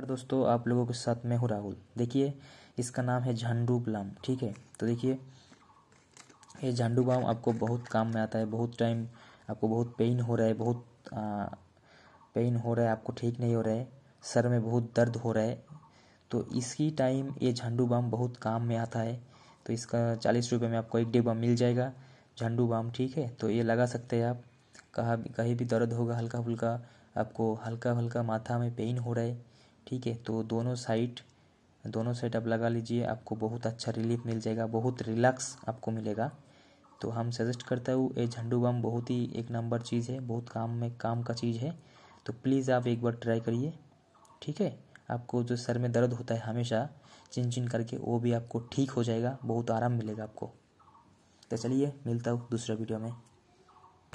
नमस्कार दोस्तों आप लोगों के साथ मैं हूँ राहुल देखिए इसका नाम है झंडू बम ठीक है तो देखिए ये झंडू बाम आपको बहुत काम में आता है बहुत टाइम आपको बहुत पेन हो रहा है बहुत आ, पेन हो रहा है आपको ठीक नहीं हो रहा है सर में बहुत दर्द हो रहा है तो इसकी टाइम ये झंडू बाम बहुत काम में आता है तो इसका चालीस रुपये में आपको एक डिब्बा मिल जाएगा झंडू बाम ठीक है तो ये लगा सकते हैं आप कहा कहीं भी दर्द होगा हल्का फुल्का आपको हल्का हल्का माथा में पेन हो रहा है ठीक है तो दोनों साइड दोनों साइड आप लगा लीजिए आपको बहुत अच्छा रिलीफ मिल जाएगा बहुत रिलैक्स आपको मिलेगा तो हम सजेस्ट करता हूँ ये झंडू बम बहुत ही एक नंबर चीज़ है बहुत काम में काम का चीज़ है तो प्लीज़ आप एक बार ट्राई करिए ठीक है आपको जो सर में दर्द होता है हमेशा चिन चिन करके वो भी आपको ठीक हो जाएगा बहुत आराम मिलेगा आपको तो चलिए मिलता हूँ दूसरे वीडियो में